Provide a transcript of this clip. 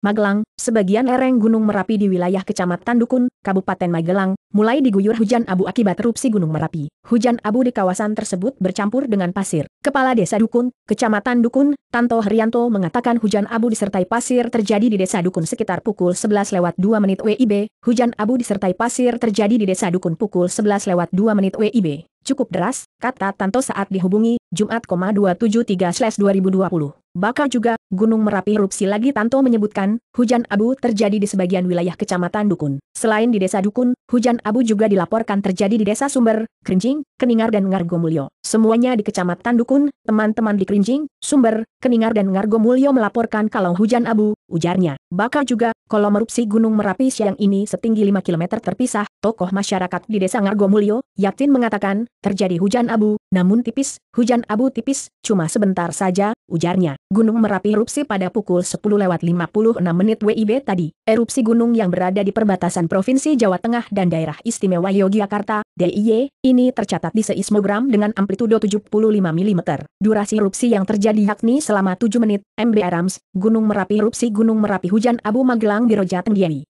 Magelang, sebagian ereng Gunung Merapi di wilayah Kecamatan Dukun, Kabupaten Magelang, mulai diguyur hujan abu akibat erupsi Gunung Merapi. Hujan abu di kawasan tersebut bercampur dengan pasir. Kepala Desa Dukun, Kecamatan Dukun, Tanto Herianto mengatakan hujan abu disertai pasir terjadi di Desa Dukun sekitar pukul 11 lewat 2 menit WIB. Hujan abu disertai pasir terjadi di Desa Dukun pukul 11 lewat 2 menit WIB. Cukup deras, kata Tanto saat dihubungi, Jumat, 273-2020. Bakal juga, Gunung Merapi erupsi lagi Tanto menyebutkan, hujan abu terjadi di sebagian wilayah Kecamatan Dukun. Selain di Desa Dukun, hujan abu juga dilaporkan terjadi di Desa Sumber, Kerinjing, Keningar dan Ngargomulyo. Semuanya di Kecamatan Dukun, teman-teman di Kerinjing, Sumber, Keningar dan Ngargomulyo melaporkan kalau hujan abu, ujarnya. Bakal juga, Kolom erupsi Gunung Merapi siang ini setinggi 5 km terpisah, tokoh masyarakat di desa Ngargomulyo, Yatin mengatakan, terjadi hujan abu, namun tipis, hujan abu tipis, cuma sebentar saja, ujarnya. Gunung Merapi erupsi pada pukul lewat 10.56 menit WIB tadi. Erupsi gunung yang berada di perbatasan Provinsi Jawa Tengah dan Daerah Istimewa Yogyakarta, DIY, ini tercatat di seismogram dengan amplitudo 75 mm. Durasi erupsi yang terjadi yakni selama 7 menit, Mb Arams, Gunung Merapi erupsi Gunung Merapi hujan abu Magelang Sang Biro Jateng